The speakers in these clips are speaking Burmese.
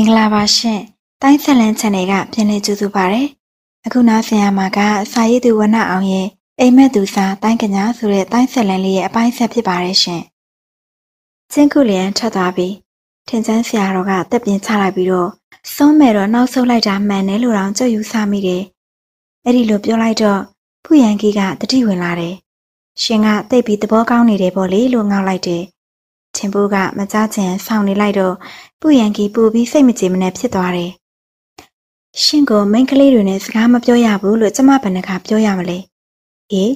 မင်္ဂလာပါရှင်။တိုင်းဆက်လန် channel ကပြန်လည်ကြိုဆိုပါရစေ။အခုနောက်ဆင်ရမှာကစာရေးသူဝဏအောင်ရဲ့အိမ်မက်သူစာတိုင်းကညာဆိုတဲ့တိုင်းဆက်လန်လေးရဲ့အပိုင်းဆက်ဖြစ်ပါတယ်ရှင်။ချင်းကုလျံထွက်သွားပြီးထင်ချန်းဆရာတော်ကတက်ပြင်းချလိုက်ပြီးတော့စုံးမဲ့တော့နောက်ဆုတ်လိုက်တာမှန်တယ်လို့တောင်ကြွယူဆမိတယ်။အဲ့ဒီလိုပြောလိုက်တော့ဖူယန်ကီကတတိဝင်လာတယ်။ရှင်ကတိတ်ပြီးသဘောကောင်းနေတယ်ပေါ့လေလို့ငေါက်လိုက်တယ်။ချင်ဘူးကမကြချင်ဆောင်းနေလိုက်တော့ပူရန်ကီပူပြီးစိတ်မကြေမနက်ဖြစ်သွားတယ်။ရှင်ကိုမိန်းကလေးတွေနဲ့စကားမပြောရဘူးလို့ကျမဘယ်နှခါပြောရမလဲ။ဟေး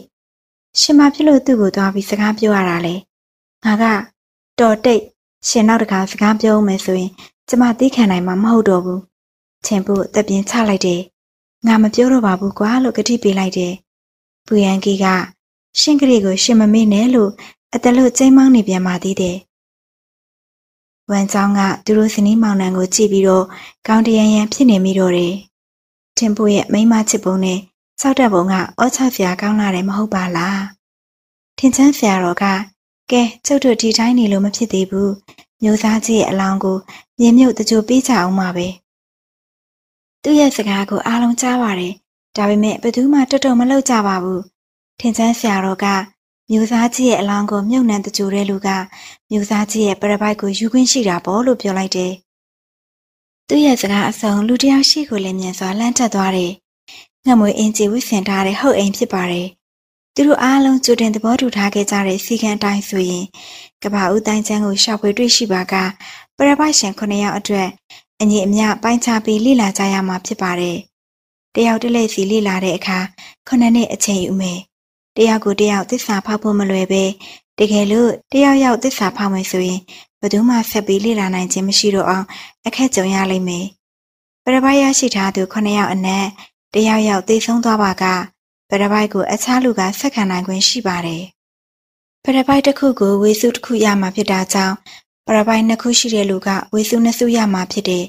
ရှင်မဖြစ်လို့သူ့ကိုသွားပြီးစကားပြောရတာလေ။ငါကတော်တိတ် ရှင်နောက်တခါစကားပြောဦးမယ်ဆိုရင် ကျမသိခံနိုင်မှာမဟုတ်တော့ဘူး။ချင်ဖို့တပြင်းချလိုက်တယ်။ငါမပြောတော့ပါဘူးကွာလို့ကတိပေးလိုက်တယ်။ပူရန်ကီကရှင်ကလေးကိုရှင်မမေ့နဲ့လို့အတလို့ကျိမ်းမောင်းနေပြန်ပါသေးတယ်ဝမ်ချောင်းကသူတို့ဇနီးမောင်နှံကိုကြည့်ပြီးတော့ကောင်းတရံရံဖြစ်နေမိတော့တယ်။တင်ပိုးရဲ့မိမချစ်ပုံနဲ့စောက်တက်ပုံကအောချဖျာကောင်းလာတယ်မဟုတ်ပါလား။ထင်ချမ်းဖျာတော်ကကဲကျုပ်တို့ဒီတိုင်းနေလို့မဖြစ်သေးဘူး။မျိုးသားကြီးရဲ့အလောင်းကို မြေမြုပ်တကြိုပေးကြအောင်ပါပဲ။သူ့ရဲ့စကားကိုအားလုံးကြားပါတယ်။ဒါပေမဲ့ဘယ်သူမှတော်တော်မလုပ်ကြပါဘူး။ထင်ချမ်းဆရာတော်ကမြူစားကြီးရဲ့အလောင်းကိုမြုပ်နှံတကြိုတဲ့လူကမြူစားကြီးရဲ့ပရပိုက်ကိုယူခွင့်ရှိတာပေါ့လို့ပြောလိုက်တယ်။သူ့ရဲ့စကားအဆုံးလူတယောက်ရှိကိုလည်းမြန်စွာလှမ်းထက်သွားတယ်။ငှက်မွေအင်ကြီးဝစ်ဆင်ထားတဲ့ဟုတ်အိမ်ဖြစ်ပါတယ်။သူတို့အားလုံးကြိုတင်သဘောတူထားခဲ့ကြတဲ့စီကံတိုင်းဆိုရင်ကဘာဦးတိုင်းချမ်းကိုရှာဖွေတွေ့ရှိပါကပရပိုက်ရှင်ခုနှစ်ယောက်အတွက်အညီအမျှပိုင်းခြားပြီးလေ့လာကြရမှာဖြစ်ပါတယ်။တယောက်တစ်လက်စီလေ့လာတဲ့အခါခုနှစ်နှစ်အချိန်ယူမယ်။တယောက်ကိုတယောက်သစ္စာဖောက်ဖို့မလွယ်ပဲတကယ်လို့တယောက်ယောက်သစ္စာဖောက်မယ်ဆိုရင်ဘသူမှဆက်ပြီးလေ့လာနိုင်ခြင်းမရှိတော့အောင်အခက်ကြုံရလိမ့်မယ်ပရပိုက်ရရှိထားသူ9ယောက်အနက်တယောက်ယောက်သိဆုံးသွားပါကပရပိုက်ကို အခြားလူကဆက်ခံနိုင်ခွင့်ရှိပါတယ်ပရပိုက်တစ်ခုကိုဝေစုတစ်ခုရမှာဖြစ်တာကြောင့်ပရပိုက်နှစ်ခုရှိတဲ့လူကဝေစုနှစ်စုရမှာဖြစ်တယ်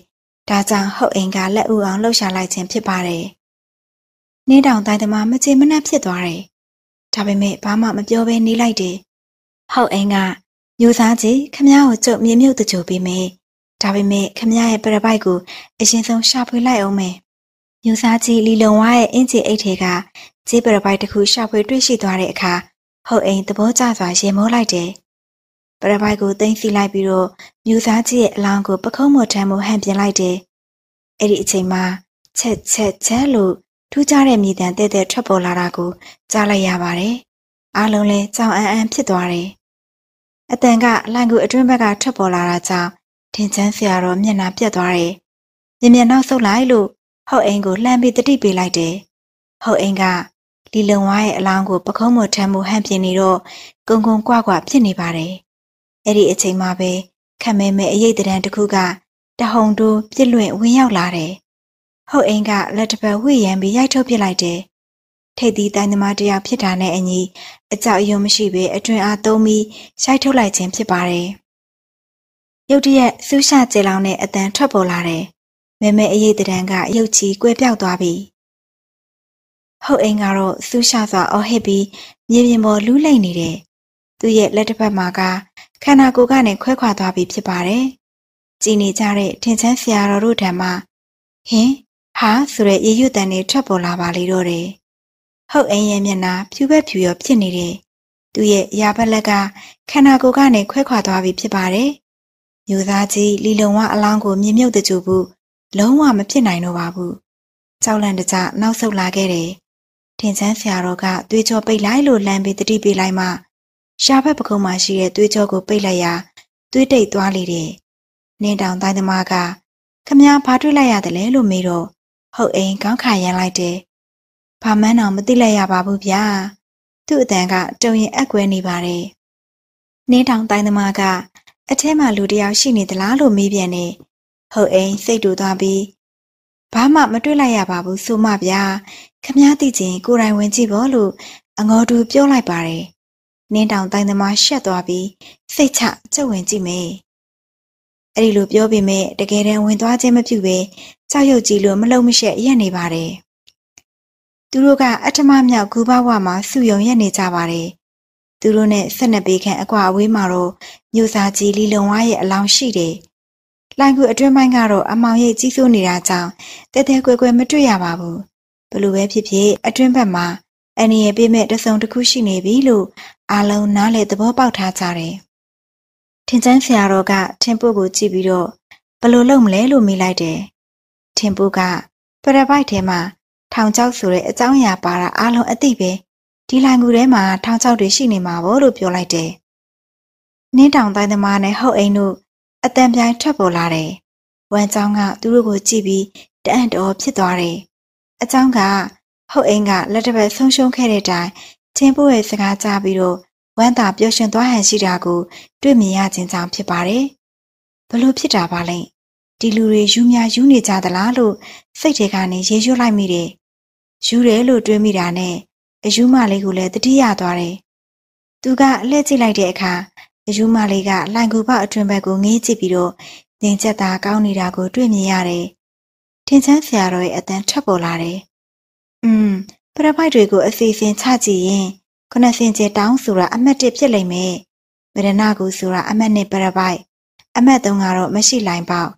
ဒါကြောင့်ဟုတ်အိမ်ကလက်ဥအောင်လှုပ်ရှားလိုက်ခြင်းဖြစ်ပါတယ်နှင်းတောင်တိုင်းသမားမချေမနှက်ဖြစ်သွားတယ်ဒါပေမဲ့ဘာမှမပြောဘဲနေလိုက်တယ်။ဟောက်အင်းကမျိုးသားကြီးခမည်းကိုကြုတ်မြေမြုပ်တကြိုပေးမယ်။ဒါပေမဲ့ခမည်းရဲ့ပရပိုက်ကိုအရင်ဆုံးရှာဖွေလိုက်အောင်မယ်။မျိုးသားကြီးလီလုံဝါရဲ့အင်ဂျီအိတ်ထဲကကြေးပရပိုက်တစ်ခုရှာဖွေတွေ့ရှိသွားတဲ့အခါဟောက်အင်းသဘောကျစွာရင်မိုးလိုက်တယ်။ပရပိုက်ကိုတင်းစီလိုက်ပြီးတော့မျိုးသားကြီးရဲ့အလောင်းကိုပခုံးမထမ်းမှုဟန်ပြလိုက်တယ်။အဲ့ဒီအချိန်မှာချက်ချက်ချက်လို့ထူးခြားတဲ့မြည်တမ်းတဲ့တဲ့ထွက်ပေါ်လာတာကိုကြားလိုက်ရပါတယ်။အားလုံးလည်းကြောင်အန်းအန်းဖြစ်သွားတယ်။အတန်ကလိုင်ကူအတွင်းဘက်ကထွက်ပေါ်လာတာကြောင့်ထင်ချမ်းစရာတော့မျက်နှာပြက်သွားတယ်။မြင်မြင်နောက်ဆုတ်လိုက်လို့ဟုတ်အိမ်ကိုလှမ်းပြီးတတိပေးလိုက်တယ်။ဟုတ်အိမ်ကလီလုံဝါရဲ့အလောင်းကိုပခုံးမထမ်းမှုဟန့်ပြင်းနေတော့ကုံကုံကွာကွာဖြစ်နေပါတယ်။အဲ့ဒီအချိန်မှာပဲခမဲမဲအရေးတံတန်းတစ်ခုကတဟုန်တိုးပြစ်လွင့်ဝင်ရောက်လာတယ်ဟုတ်အင်းကလက်တစ်ဖက်ဝှေ့ရမ်းပြီးရိုက်ထုတ်ပြစ်လိုက်တယ်။ထိပ်သီးတိုင်းသမားတယောက်ဖြစ်တာနဲ့အညီအကြောက်အယုံမရှိဘဲအတွင်အားသုံးပြီးရိုက်ထုတ်လိုက်ခြင်းဖြစ်ပါတယ်။ရုတ်တရက်ဆူးရှကျေလောင်တဲ့အတန်ထွက်ပေါ်လာတယ်။မဲမဲအရေးတံတန်းကရုတ်ချီကွဲပြောက်သွားပြီ။ဟုတ်အင်းကတော့ဆူးရှစွာအော်ဟစ်ပြီးမြေပြင်ပေါ်လူးလိမ့်နေတယ်။သူ့ရဲ့လက်တစ်ဖက်မှာကခန္ဓာကိုယ်ကနေခွဲခွာသွားပြီဖြစ်ပါတယ်။ကြည်နေကြတဲ့ထင်ချမ်းဆရာတော်တို့ထံမှဟင်ဟာဆိုတဲ့ရေရွတ်တန်တွေထွက်ပေါ်လာပါလေတော့တယ်ဟုတ်အင်းရဲ့မျက်နှာဖြူဘက်ဖြူရောဖြစ်နေတယ်သူ့ရဲ့ရာဘက်လက်ကခန္ဓာကိုယ်ကနေခွဲခွာသွားပြီဖြစ်ပါတယ်မျိုးသားကြီးလီလုံဝအလောင်းကိုမြင်မြုပ်တကြဘူးလုံးဝမဖြစ်နိုင်တော့ပါဘူးကြောက်လန့်တကြနောက်ဆုတ်လာခဲ့တယ်ထင်ချမ်းဆရာတော်ကသွေးကြောပိတ်လိုက်လို့လမ်းပြီးတတိပေးလိုက်မှရှားဘက်ပကုံးမှာရှိတဲ့သွေးကြောကိုပိတ်လိုက်ရာသွေးတိတ်သွားလေတယ်နင်းတောင်တိုင်းသမားကခမည်းဘာတွေ့လိုက်ရတယ်လဲလို့မေးတော့ဟုတ်အိမ်ခေါင်းခါရမ်းလိုက်တယ်။ဘာမှန်းတော့မသိလိုက်ရပါဘူးဗျာ။သူ့အတန်ကတုံရင်အက်ကွဲနေပါတယ်။နင်းထောင်တိုင်းသမားကအထဲမှာလူတယောက်ရှိနေသလားလို့မေးပြန်တယ်။ဟုတ်အိမ်စိတ်တူသွားပြီးဘာမှမတွေ့လိုက်ရပါဘူးဆိုမှဗျာ။ခမားသိချင်ကိုယ်တိုင်ဝင်ကြည့်ပေါ့လို့အငေါ်တူပြောလိုက်ပါတယ်။နင်းတောင်တိုင်းသမားရှက်သွားပြီးစိတ်ချကြုံဝင်ကြည့်မယ်။အဲ့ဒီလိုပြောပေမဲ့တကယ်တမ်းဝင်သွားခြင်းမပြုဘဲကြောက်ရွံ့ကြည်လို့မလုံမရှက်ရက်နေပါတယ်။သူတို့ကအထမမြောက်ဂူဘဝမှာစုယုံရက်နေကြပါတယ်။သူတို့နဲ့ဆက်နှစ်ပေခန့်အကွာအဝေးမှာတော့မြို့သားကြီးလီလုံဝါရဲ့အလောင်းရှိတယ်။လိုင်ကူအတွင်းပိုင်းကတော့အမောင်ရိပ်ကြီးစိုးနေတာကြောင့်တဲတဲကွယ်ကွယ်မတွေ့ရပါဘူး။ဘလို့ပဲဖြစ်ဖြစ်အတွင်းဘက်မှာ အန်ရည်ပေးမဲ့တစုံတစ်ခုရှိနေပြီလို့အားလုံးနားလေသဘောပေါက်ထားကြတယ်။ထင်ချမ်းဆရာတော်ကထင်ပုတ်ကိုကြည့်ပြီးတော့ဘလို့လုပ်မလဲလို့မေးလိုက်တယ်ထင်ပုတ်ကပရပိုက်ထဲမှာ ထောင်ချောက်ဆိုတဲ့အကြောင်းအရာပါတာအလုံးအသိပဲဒီလိုင်ကူထဲမှာထောင်ချောက်တွေရှိနေမှာပေါ့လို့ပြောလိုက်တယ်နင်းတောင်တိုင်းသမားနဲ့ဟုတ်အိမ်တို့အတန်ပြိုင်ထွက်ပေါ်လာတယ်ဝမ်ချောင်းကသူတို့ကိုကြည့်ပြီးတအံ့တော်ဖြစ်သွားတယ်အချောင်းက ဟုတ်အိမ်ကလက်တစ်ပတ်ဆုံးရှုံးခဲ့တဲ့အချိန်ချင်းပို့ရဲ့စကားကြားပြီးတော့ဝမ်းသာပျော်ရွှင်သွားဟန်ရှိတာကိုတွေ့မြင်ရခြင်းကြောင့်ဖြစ်ပါတယ်။ဘလို့ဖြစ်တာပါလဲ။ဒီလူတွေယူများယူနေကြသလားလို့စိတ်ထဲကနေရေရွတ်လိုက်မိတယ်။ယူတယ်လို့တွေးမိတာနဲ့အယူမလေးကိုလည်းတတိယသွားတယ်။သူကအလှည့်ကြည့်လိုက်တဲ့အခါအယူမလေးကလိုင်ကူပအတွင်ဘက်ကိုငေးကြည့်ပြီးတော့ငင်ချက်သားကောင်းနေတာကိုတွေ့မြင်ရတယ်။ထင်ချမ်းဆရာတော်ရဲ့အတန်းထပ်ပေါ်လာတယ်။음ပရပိုက်တွေကိုအစီအစဉ်ချကြည့်ရင်ခုနစင်ကျေတောင်းဆိုတာအမှတ်၁ဖြစ်လိမ့်မယ်။မရဏကူဆိုတာအမှတ်၂ပရပိုက်အမှတ်၃ကတော့မရှိလိုင်ပေါက်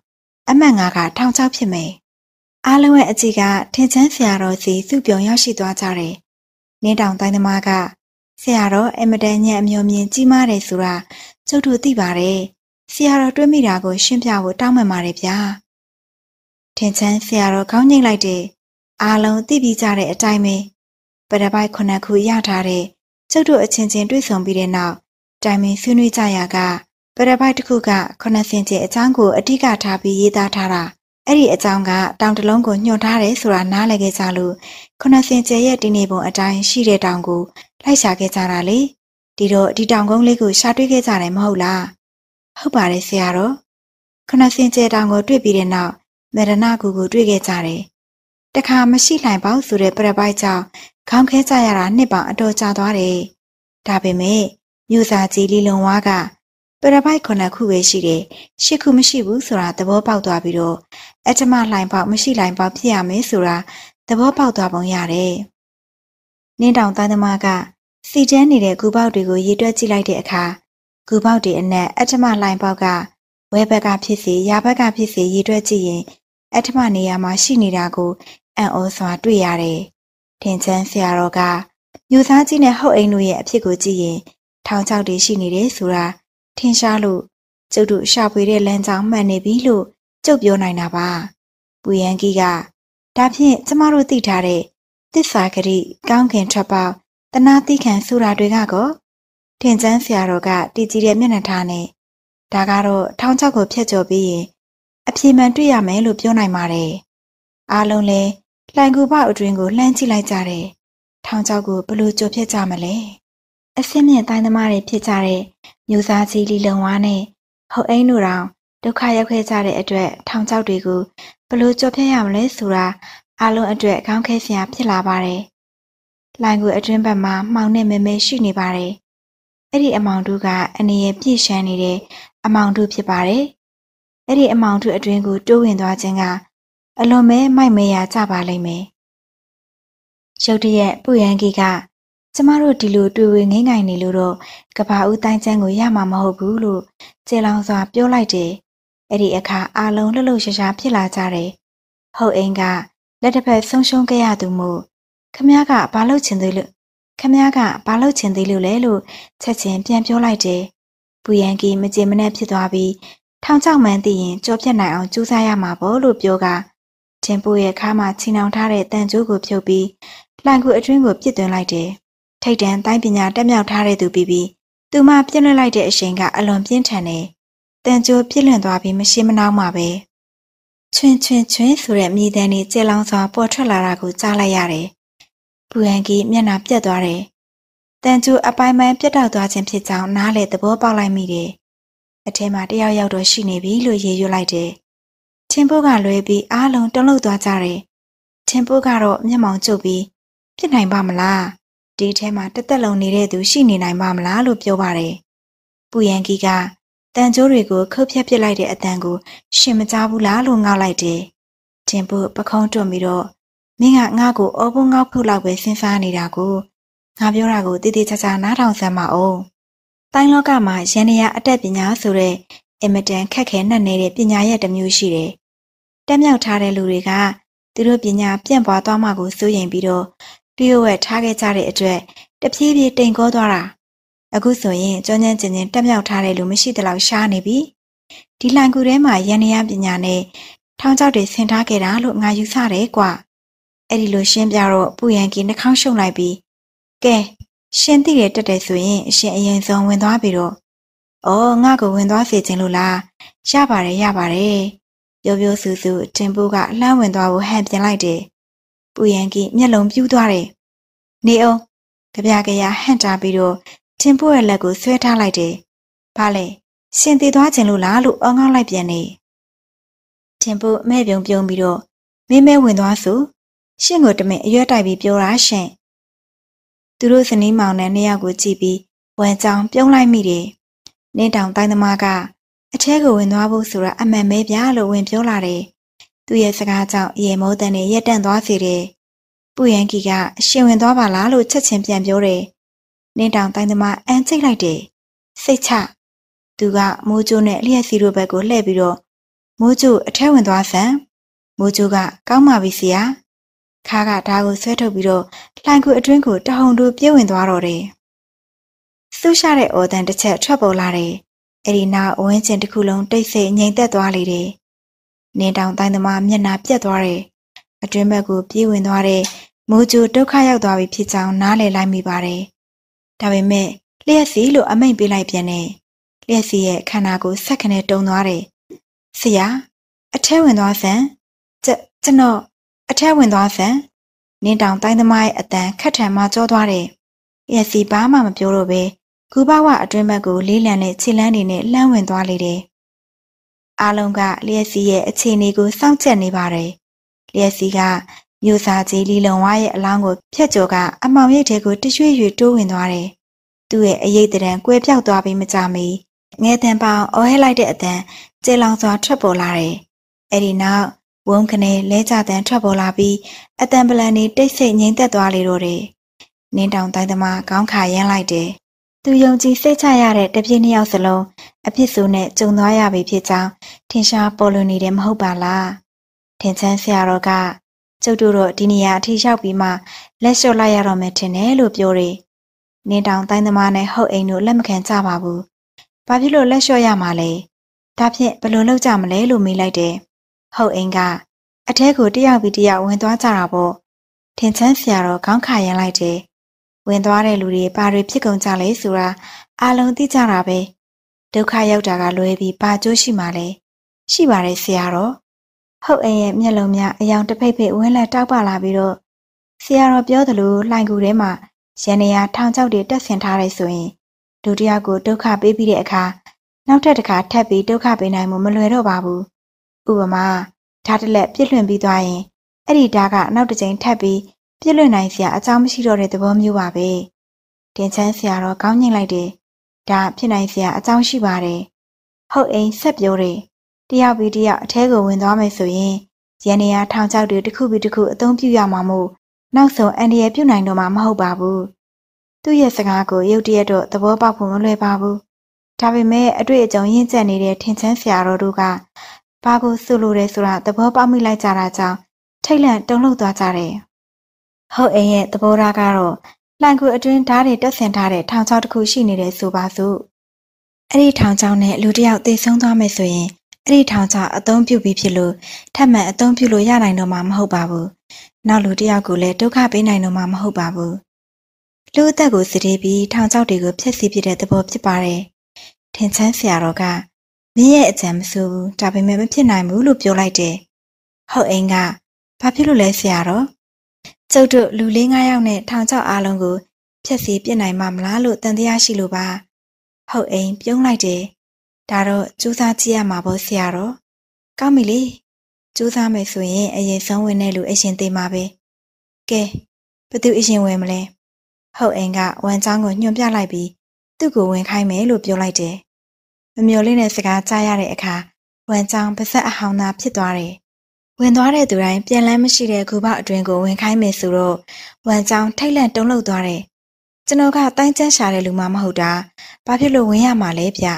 အမှတ်၅ကထောင်ချောက်ဖြစ်မယ်။အားလုံးရဲ့အကြည့်ကထင်ချမ်းဆရာတော်စီစုပြုံရောက်ရှိသွားကြတယ်။နင်းတောင်တိုင်းသမားကဆရာတော်အမတန်ညံ့အမျိုးမြင်ကြီးမားတယ်ဆိုတာကျုပ်တို့သိပါတယ်။ဆရာတော်တွေးမိတာကို ရှင်းပြဖို့တောင်းပန်ပါတယ်ဗျာ။ထင်ချမ်းဆရာတော်ခေါင်းငိတ်လိုက်တယ်။အားလုံးသိပြီးကြတဲ့အတိုင်းပဲပရပိုက်ခုနှစ်ခုရထားတဲ့ကျုပ်တို့အချင်းချင်းတွေ့ဆုံပြီးတဲ့နောက်တိုင်ပင်ဆွေးနွေးကြရာကပရပိုက်တစ်ခုကခုနှစ်ဆင်ကျင်အချောင်းကိုအတိကထားပြီးရေးသားထားတာအဲ့ဒီအချောင်းကတောင်တလုံးကိုညှို့ထားတယ်ဆိုတာနားလည်ခဲ့ကြလို့ခုနှစ်ဆင်ကျင်ရဲ့ဒီနေပုံအတိုင်းရှိတဲ့တောင်ကိုလိုက်ရှာခဲ့ကြတာလေဒီတော့ဒီတောင်ကုန်းလေးကိုရှာတွေ့ခဲ့ကြတယ်မဟုတ်လားဟုတ်ပါတယ်ဆရာတော်ခုနှစ်ဆင်ကျင်တောင်ကိုတွေ့ပြီးတဲ့နောက်မရဏကူကိုတွေ့ခဲ့ကြတယ်တခါမရှိနိုင်ပါဘူးဆိုတဲ့ပြပိုက်ကြောင့်ခေါင်းခဲကြရတာနှစ်ပေါင်အတော်ကြာသွားတယ်။ဒါပေမဲ့မြို့စာကြီးလီလုံဝါကပြပိုက်ခုနှစ်ခုပဲရှိတယ်။ရှစ်ခုမရှိဘူးဆိုတာသဘောပေါက်သွားပြီးတော့အထမလှိုင်ပေါက်မရှိလှိုင်ပေါက်ဖြစ်ရမယ်ဆိုတာသဘောပေါက်သွားပုံရတယ်။နင်းတောင်သားသမားကစီတန်းနေတဲ့ဂူပေါက်တွေကိုရေတွက်ကြည့်လိုက်တဲ့အခါဂူပေါက်တွေအနက်အထမလှိုင်ပေါက်ကဝဲဘက်ကဖြစ်စေရာဘက်ကဖြစ်စေရေတွက်ကြည့်ရင်အထမနေရာမှာရှိနေတာကိုအံ့ဩစွာတွေ့ရတယ်။ထင်ချမ်းဆရာတော်ကယူသားကြီးနဲ့ဟောက်အိမ်တို့ရဲ့အဖြစ်ကိုကြည့်ရင် ထောင်ချောက်တွေရှိနေတယ်ဆိုတာထင်ရှားလို့ကျုပ်တို့ရှာဖွေတဲ့လမ်းကြောင်းမှန်နေပြီလို့ကျုပ်ပြောနိုင်တာပါ။ပူရန်ကြီးကဒါဖြင့်ကျမတို့သိထားတဲ့တစ္ဆာဂရိကောင်းခင်ထွက်ပေါက်တနာတိခံဆိုတာတွေကကောထင်ချမ်းဆရာတော်ကတည်ကြည်တဲ့မျက်နှာထားနဲ့ဒါကတော့ထောင်ချောက်ကိုဖျက်ကျော်ပြီးရင်အပြေမှန်တွေ့ရမယ်လို့ပြောနိုင်ပါတယ်။အားလုံးလည်းလှိုင်ကူပအတွင်ကိုလှမ်းကြည့်လိုက်ကြတယ်။ထောင်ချောက်ကိုဘလို့ကြိုဖြစ်ကြမလဲ။အစ်စ်မြင့်တိုင်းသမားတွေဖြစ်ကြတဲ့မျိုးသားကြီးလီလုံဝါနဲ့ဟုတ်အိန်းတို့တောင်ဒုက္ခရောက်ခဲ့ကြတဲ့အတွက် ထောင်ချောက်တွေကိုဘလို့ကြိုဖြစ်ရမလဲဆိုတာအလုံးအတွက်ခေါင်းခဲစရာဖြစ်လာပါတယ်။လှိုင်ကူအတွင်ဘက်မှာမှောင်နဲ့မဲမဲရှိနေပါတယ်။အဲ့ဒီအမောင်တို့ကအနေရပြည့်ရှမ်းနေတဲ့အမောင်တို့ဖြစ်ပါတယ်။အဲ့ဒီအမောင်တို့အတွင်ကိုတိုးဝင်သွားခြင်းကအလွန်မဲမိုက်မဲရကြပါလိမ့်မယ်။ရုတ်တရက်ပူရန်ကီက ကျမတို့ဒီလိုတွေ့ဝေငိမ့်ငိုင်နေလို့တော့ကဘာဦးတိုင်းချမ်းကိုရမှာမဟုတ်ဘူးလို့ကျေလောင်စွာ ပြောလိုက်တယ်။အဲ့ဒီအခါအာလုံးလှလှရှာရှာဖြစ်လာကြတယ်။ဟုတ်အင်းကလက်တစ်ဖက်ဆုံးရှုံးခဲ့ရသူမို့ခမ ्या ကဘာလို့ချင်သေးလို့ခမ ्या ကဘာလို့ချင်သေးလို့လဲလို့ချက်ချင်းပြန်ပြောလိုက်တယ်။ပူရန်ကီမကြေမနက်ဖြစ်သွားပြီးထောင်ချောက်မှန်းသိရင် ကြောပြတ်နိုင်အောင်ကြိုးစားရမှာပေါ့လို့ပြောကားကျင်ပိုးရဲ့ခါမှချီနှောင်ထားတဲ့တန်ကြိုးကိုဖြုတ်ပြီးလှန်ကူအတွင်းကို ပြစ်သွင်းလိုက်တယ်။ထိတ်တန့်တိုင်းပညာတက်မြောက်ထားတဲ့သူပြီးပြီးသူမပြစ်လွတ်လိုက်တဲ့အချိန်ကအလွန်ပြင်းထန်တယ်။တန်ကြိုးပြစ်လွန်သွားပြီးမရှိမနှောင်းမှာပဲ။ချွင်းချွင်းချွင်းဆိုတဲ့မြေတန်းတွေကျဲလောင်စွာပေါ်ထွက်လာတာကိုကြားလိုက်ရတယ်။ပူဟန်ကီမျက်နှာပြတ်သွားတယ်။တန်ကြိုးအပိုင်းပိုင်းပြတ်တောက်သွားခြင်းဖြစ်ကြောင်းနားလေသဘောပေါက်လိုက်မိတယ်။အထဲမှာတယောက်ယောက်တော့ရှိနေပြီလို့ရေရွတ်လိုက်တယ်။။ချင်းဖို့ကလွဲပြီးအားလုံးတုံ့လောက်သွားကြတယ်။ချင်းဖို့ကတော့မျက်မှောင်ကျုပ်ပြီးဖြစ်နိုင်ပါမလား။ဒီထဲမှာတက်တက်လုံနေတဲ့သူ ရှိနေနိုင်ပါမလားလို့ပြောပါတယ်။ပူရန်ကီကတန်ကြိုးတွေကိုခုတ်ဖြတ်ပစ်လိုက်တဲ့အတန်ကို ရှင်မကြားဘူးလားလို့ငေါက်လိုက်တယ်။ချင်းဖို့ပခုံးတွတ်ပြီးတော့မင်းကငါ့ကိုအော်ဖို့ငေါက်ဖို့လောက်ပဲစဉ်းစားနေတာကိုငါပြောတာကိုတည်တည်ချာချာနားထောင်စမ်းပါဦး။တိုင်းလောကမှာရန်ရအတတ်ပညာဆိုတဲ့အင်မတန်ခက်ခဲနှက်နေတဲ့ပညာရဲ့တစ်မျိုးရှိတယ်။တက်မြောက်ထားတဲ့လူတွေကသူတို့ပညာပြန့်ပွားသွားမှကိုစိုးရိမ်ပြီးတော့တွေးဝဲထားခဲ့ကြတဲ့အတွက်တဖြည်းဖြည်းတိမ်ကောသွားတာ။အခုဆိုရင်ကြောင်းကျန်းကျင်ကျင်တက်မြောက်ထားတဲ့လူမရှိသလောက်ရှားနေပြီ။ဒီလန်ကူထဲမှာရန်ရန်ပညာနဲ့ထောင်းကြောက်တွေဆင်ထားခဲ့တာလို့ငါယူဆတယ်ကွ။အဲ့ဒီလိုရှင်းပြတော့ပူရန်ကီနှာခေါင်းရှုံလိုက်ပြီးကဲရှင်းသိရတက်တယ်ဆိုရင်အရှင်အရင်ဆုံးဝင်သွားပြီးတော့။အော်ငါ့ကိုဝင်သွားစေခြင်းလို့လား။ရပါတယ်ရပါတယ်။ပြောပြောစုစုတင်ပိုးကအလှမ်းဝင်သွားဖို့ဟန်ပြင်လိုက်တယ်။ပူရန်ကီမျက်လုံးပြူးသွားတယ်။နေအောင်ကြပြကြရဟန်တာပြီးတော့တင်ပိုးရဲ့လက်ကိုဆွဲထားလိုက်တယ်။ဘာလဲရှင်သေးသွားခြင်းလို့လားလို့အောင်းကောက်လိုက်ပြန်တယ်။တင်ပိုးမဲ့ပြုံပြုံပြီးတော့မင်းမဲဝင်သွားစုရှင့်ကိုတမင်အရွက်တိုက်ပြီးပြောတာရှင့်။သူတို့ဇနီးမောင်နှံနှစ်ယောက်ကို ကြည့်ပြီးဝမ်းကြောင်ပြုံးလိုက်မိတယ်နင်းတောင်တိုင်းသမားကအထဲကိုဝင်သွားဖို့ဆိုတာအမှန်ပဲဗျာလို့ဝင်ပြောလာတယ်။သူ့ရဲ့စကားကြောင့်ရေမိုးတန်နဲ့ရက်တန့်သွားစေတယ်။ပူရန်ကီကအရှင်ဝင်သွားပါလားလို့ချက်ချင်းပြန်ပြောတယ်။နင်းတောင်တိုင်းသမားအန်ချိတ်လိုက်တယ်။စိတ်ချသူကမိုးကျိုးနဲ့လျှက်စီတို့ဘက်ကိုလှည့်ပြီးတော့မိုးကျိုးအထဲဝင်သွားစမ်းမိုးကျိုးကကောင်းပါပြီဆရာခါကဒါကိုဆွဲထုတ်ပြီးတော့လှိုင်ကူအတွင်းကိုတဟုန်တို့ပြေးဝင်သွားတော့တယ်ဆူးရှတဲ့အော်တန်တစ်ချက်ထွက်ပေါ်လာတယ်။အဲ့ဒီနောက်အဝင်းကျင်တစ်ခုလုံးတိတ်ဆိတ်ငြိမ်သက်သွားလေတယ်။နင်းတောင်တိုင်းသမားမျက်နှာပြက်သွားတယ်။အတွင်းဘက်ကိုပြေးဝင်သွားတဲ့မိုးကြိုဒုက္ခရောက်သွားပြီဖြစ်ကြောင်းနားလည်လိုက်မိပါတယ်။ဒါပေမဲ့လျှက်စီလို့အမိန်ပေးလိုက်ပြန်တယ်။လျှက်စီရဲ့ခန္ဓာကိုယ်ဆက်ခနဲ့တုံသွားတယ်။ဆရာအထဲဝင်သွားစမ်းကျွန်တော်အထဲဝင်သွားစမ်းနင်းတောင်တိုင်းသမားရဲ့အတန်ခက်ထန်မှကြောသွားတယ် AFC ဘာမှမပြောတော့ပဲကူဘဝအတွင်းဘက်ကိုလေးလံတဲ့ခြေလမ်းတွေနဲ့လှမ်းဝင်သွားလေတယ်။အားလုံးကလျက်စီရဲ့အခြေအနေကိုစောင့်ချက်နေပါတယ်။လျက်စီကမြို့စာကြီးလီလုံဝါရဲ့အလောင်းကိုဖျက်ကျော်ကအမောင်ရိတ်ထဲကိုတရွေ့ရွေ့တိုးဝင်သွားတယ်။သူ့ရဲ့အရေးတရံကွဲပြောက်သွားပြီးမကြမီငဲတံပေါင်အော်ဟဲလိုက်တဲ့အတန်ကျေလောင်စွာထွက်ပေါ်လာတယ်။အဲဒီနောက်ဝုံခနဲ့လဲကြတန်ထွက်ပေါ်လာပြီးအတန်ပလန်နေတိတ်ဆိတ်ငြိမ်သက်သွားလေတော့တယ်။နင်းတောင်တိုင်းသမားခေါင်းခါရမ်းလိုက်တယ်။သူယုံကြည်စိတ်ချရတဲ့တပြည့်နှစ်ယောက်စလုံးအဖြစ်ဆိုးနဲ့ကြုံသွားရပြီဖြစ်ကြောင်းထင်ရှားပေါ်လွင်နေတယ်မဟုတ်ပါလား။ထင်ချမ်းဆရာတော်ကကျုပ်တို့တော့ဒီနေရာအထိရောက်ပြီးမှလက်လျှော့လိုက်ရတော့မယ်ထင်တယ်လို့ပြောတယ်။နင်းတောင်တိုင်းသမားနဲ့ဟုတ်အိမ်တို့လက်မခံကြပါဘူး။ဘာဖြစ်လို့လက်လျှော့ရမှာလဲ။ဒါဖြင့်ဘယ်လိုလုပ်ကြမလဲလို့မေးလိုက်တယ်။ဟုတ်အိမ်ကအထဲကိုတယောက်ပြီးတယောက်ဝင်သွားကြတာပေါ့။ထင်ချမ်းဆရာတော်ခေါင်းခါရင်လိုက်တယ်။ဝင်သွားတဲ့လူတွေဘာတွေဖြစ်ကုန်ကြလဲဆိုတာအလုံးသိကြတာပဲဒုက္ခရောက်တာကလွဲပြီးဘာကျိုးရှိမှလဲရှိပါတယ်ဆရာတော်ဟုတ်အရဲ့မျက်လုံးများအယောင်တစ်ဖိတ်ဖိတ်ဝင်းလက်တောက်ပလာပြီးတော့ဆရာတော်ပြောသလိုလှိုင်ကူထဲမှာရန်နေရထောင်ချောက်တွေတက်ဆင်ထားရဲဆိုရင်ဒုတိယကိုဒုက္ခပေးပြီးတဲ့အခါနောက်ထပ်တစ်ခါထပ်ပြီးဒုက္ခပေးနိုင်မှုမလွယ်တော့ပါဘူးဥပမာဓာတ်တလက်ပြည့်လွင့်ပြီးသွားရင်အဲ့ဒီဓာတ်ကနောက်တစ်ကြိမ်ထပ်ပြီးပြစ်လွတ်နိုင်စရာအကြောင်းမရှိတော့တဲ့သဘောမျိုးပါပဲ။တင်ချမ်းဆရာတော်ကောင်းညင်လိုက်တယ်။ဒါဖြစ်နိုင်စရာအကြောင်းရှိပါတယ်။ဟုတ်အိမ်ဆက်ပြောတယ်။တယောက်ပြီးတယောက်အထဲကိုဝင်သွားမယ်ဆိုရင်ရန်နေရထောင်ချောက်တွေတစ်ခုပြီးတစ်ခုအသုံးပြုရမှာမို့နောက်ဆုံးအန်ဒီရပြုတ်နိုင်တော့မှာမဟုတ်ပါဘူး။သူ့ရဲ့စကားကိုရုတ်တရက်တော့သဘောပေါက်ဖို့မလွယ်ပါဘူး။ဒါပေမဲ့အတွေ့အကြုံရင့်ကျက်နေတဲ့ထင်ချမ်းဆရာတော်တို့ကဘာကိုဆိုလိုတယ်ဆိုတာသဘောပေါက်မိလိုက်ကြတာကြောင့်ထိတ်လန့်တုန်လှုပ်သွားကြတယ်။ဟုတ်အိမ်ရဲ့သဘောထားကတော့လှန်ကူအတွင်းဓာတ်တွေတက်ဆင်ထားတဲ့ထောင်ချောင်းတစ်ခုရှိနေတယ်ဆိုပါစို့အဲ့ဒီထောင်ချောင်းနဲ့လူတစ်ယောက်သေဆုံးသွားမယ်ဆိုရင်အဲ့ဒီထောင်ချောင်းအသုံးပြုပြီးဖြစ်လို့ထပ်မံအသုံးပြုလို့ရနိုင်တော့မှာမဟုတ်ပါဘူးနောက်လူတစ်ယောက်ကိုလည်းဒုက္ခပေးနိုင်တော့မှာမဟုတ်ပါဘူးလူအသက်ကိုစတေးပြီးထောင်ချောက်တွေကိုဖျက်ဆီးပြတဲ့သဘောဖြစ်ပါတယ်ထင်ချမ်းဆရာတော်ကမင်းရဲ့အကြံမဆိုးဘူးဒါပေမဲ့မဖြစ်နိုင်ဘူးလို့ပြောလိုက်တယ်ဟုတ်အိမ်ကဘာဖြစ်လို့လဲဆရာတော်ကျုပ်တို့လူ၄၅ယောက်နဲ့ထောင်ချောက်အားလုံးကိုဖျက်ဆီးပစ်နိုင်မှာမလားလို့တန်တရားရှိလို့ပါ ဟုတ်အိမ်ပြုံးလိုက်တယ်ဒါတော့စူးစမ်းကြည့်ရမှာပေါ့ဆရာတော်ကောင်းပြီလေစူးစမ်းမယ်ဆိုရင်အရင်ဆုံးဝင်တဲ့လူအရင်သိမှာပဲကဲဘသူအရင်ဝင်မလဲဟုတ်အိမ်ကဝန်ချောင်းကိုညွှန်ပြလိုက်ပြီးသူ့ကိုဝင်ခိုင်းမယ်လို့ပြောလိုက်တယ်မမျော်လင့်တဲ့စကားကြားရတဲ့အခါဝန်ချောင်းပါဆက်အဟောင်းသားဖြစ်သွားတယ်ဝင်သွားတဲ့သူတိုင်းပြန်လန်းမရှိတဲ့ဂူပေါက်အတွင်ကိုဝင်ခိုင်းမယ်ဆိုတော့ဝမ်ချောင်းထိတ်လန့်တုံ့လောက်သွားတယ်။ကျွန်တော်ကတိုင်းကျန်းရှာတဲ့လူမှမဟုတ်တာ။ဘာဖြစ်လို့ဝင်ရမှာလဲဗျ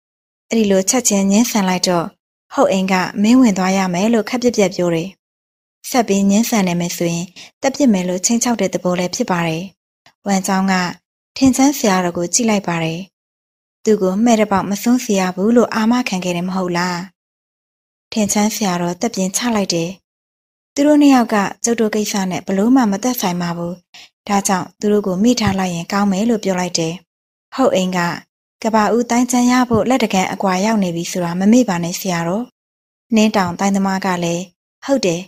။အဲ့ဒီလိုချက်ချင်းငင်းဆန်လိုက်တော့ဟုတ်အင်းကမင်းဝင်သွားရမယ်လို့ခက်ပြက်ပြက်ပြောတယ်။ဆက်ပြီးငင်းဆန်နေမယ်ဆိုရင်တက်ပစ်မယ်လို့ချင်းချောက်တဲ့သဘောလည်းဖြစ်ပါတယ်။ဝမ်ချောင်းကထင်ရှားဆရာတော်ကို ကြည့်လိုက်ပါတယ်။သူကိုမှဲ့တဲ့ပေါက်မဆုံးစေရဘူးလို့အာမခံခဲ့တယ်မဟုတ်လား။ထင်ချမ်းဆရာတော်တက်ပြင်းချလိုက်တယ်။သူတို့နှစ်ယောက်ကကျုပ်တို့ကိစ္စနဲ့ဘလို့မှမသက်ဆိုင်ပါဘူး။ဒါကြောင့်သူတို့ကိုမိထားလိုက်ရင်ကောင်းမယ်လို့ပြောလိုက်တယ်။ဟုတ်အိမ်ကကဘာဦးတိုင်းချမ်းရဖို့လက်တကန်အကွာရောက်နေပြီဆိုတာမမေ့ပါနဲ့ဆရာတော်။နင်းတောင်တိုင်းသမားကလည်းဟုတ်တယ်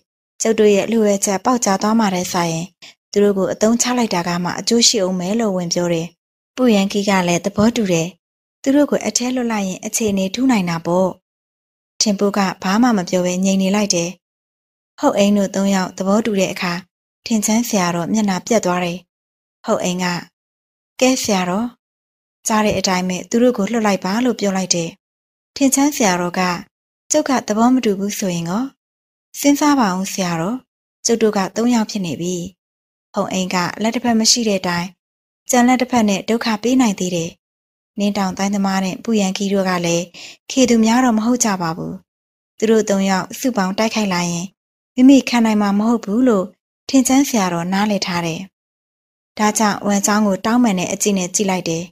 ကျုပ်တို့ရဲ့လူဝဲချက်ပေါက်ကြားသွားမှတဲ့ဆိုင်ရင်သူတို့ကိုအတုံးချလိုက်တာကမှအကျိုးရှိအောင်မဲလို့ဝင်ပြောတယ်။ပူရန်ကီကလည်းသဘောတူတယ်။သူတို့ကိုအထဲလွတ်လိုက်ရင်အခြေအနေထူးနိုင်တာပေါ့ချင်းပူကဘာမှမပြောဘဲငြိမ်နေလိုက်တယ်။ဟုတ်အိမ်တို့သုံးယောက်သဘောတူတဲ့အခါထင်ချမ်းဆရာတော်မျက်နှာပြက်သွားတယ်။ဟုတ်အိမ်ကကဲဆရာတော်ကြားတဲ့အတိုင်းပဲသူတို့ကိုလှုပ်လိုက်ပါလို့ပြောလိုက်တယ်။ထင်ချမ်းဆရာတော်ကကျုပ်ကသဘောမတူဘူးဆိုရင်ကောစဉ်းစားပါအောင်ဆရာတော်ကျုပ်တို့ကသုံးယောက်ဖြစ်နေပြီ။ဟုတ်အိမ်ကလက်တစ်ဖက်မရှိတဲ့အတိုင်းကြံလက်တစ်ဖက်နဲ့ဒုက္ခပေးနိုင်သေးတယ်နင်းတောင်တိုင်းသမားနဲ့ပူရန်ကီတို့ကလည်းခေသူများတော့မဟုတ်ကြပါဘူးသူတို့သုံးယောက်စုပေါင်းတိုက်ခိုက်လာရင်မိမိခံနိုင်မှာမဟုတ်ဘူးလို့ထင်ချမ်းဆရာတော်နားလည်ထားတယ်ဒါကြောင့်ဝမ်ချောင်းကိုတောင်းပန်တဲ့အကြည့်နဲ့ကြည့်လိုက်တယ်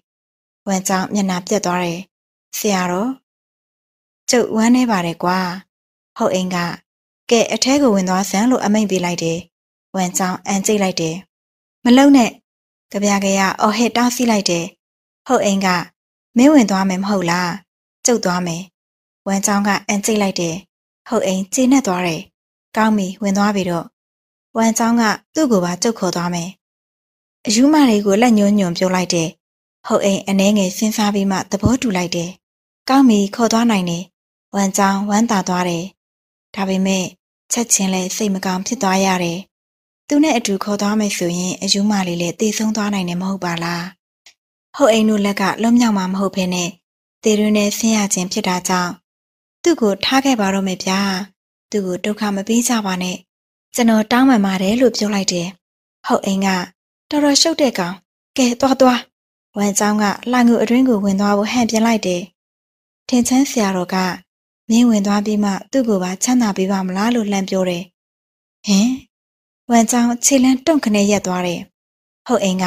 ဝမ်ချောင်းမျက်နှာပြက်သွားတယ်ဆရာတော်ကျုပ်ဝမ်းနေပါတယ်ကွာဟုတ်အင်ကကဲအထဲကိုဝင်သွားစမ်းလို့အမိန့်ပေးလိုက်တယ်ဝမ်ချောင်းအန်ကျိတ်လိုက်တယ်မလုံနဲ့ကြပြကြရအော်ဟစ်တောင်းစီလိုက်တယ်ဟုတ်အိမ်ကမင်းဝင်သွားမယ်မဟုတ်လားကျုပ်သွားမယ်ဝမ်းချောင်းကအန်ကျိတ်လိုက်တယ်ဟုတ်အိမ်ခြေနဲ့သွားတယ်ကောင်းပြီဝင်သွားပြီတော့ဝမ်းချောင်းက သူ့ကိုပါကျုပ်ခေါ်သွားမယ်အယူမတွေကိုလက်ညှိုးညွန်ပြုတ်လိုက်တယ်ဟုတ်အိမ်အနှဲငယ်စဉ်းစားပြီးမှသဘောတူလိုက်တယ်ကောင်းပြီခေါ်သွားနိုင်တယ်ဝမ်းချောင်းဝမ်းသာသွားတယ်ဒါပေမဲ့ချက်ချင်းလဲစိတ်မကောင်းဖြစ်သွားရတယ်သူနဲ့အတူခေါ်သွားမယ်ဆိုရင်အယူမလေးလည်းတည်ဆုံးသွားနိုင်တယ်မဟုတ်ပါလားဟုတ်အိမ်တို့လက်ကလွတ်မြောက်မှာမဟုတ်ဘဲနဲ့တေတွင်နဲ့ဆင်းရခြင်းဖြစ်တာကြောင့်သူ့ကိုထားခဲ့ပါတော့မယ်ဗျာသူ့ကိုဒုက္ခမပေးကြပါနဲ့ကျွန်တော်တောင်းပန်ပါတယ်လို့ပြောလိုက်တယ်ဟုတ်အိမ်ကတော်တော်ရှုပ်တဲ့ကောင်ကဲသွားသွားဝမ်ချောင်းကလှငူအတွင်းကိုဝင်သွားဖို့ဟန်ပြင်လိုက်တယ်ထင်ချမ်းဆရာတော်ကမင်းဝင်သွားပြီးမှသူ့ကိုပါချမ်းသာပေးပါမလားလို့လှမ်းပြောတယ်ဟင်ဝမ်ချောင်းခြေလန်းတုံခနဲ့ရက်သွားတယ်ဟုတ်အိမ်က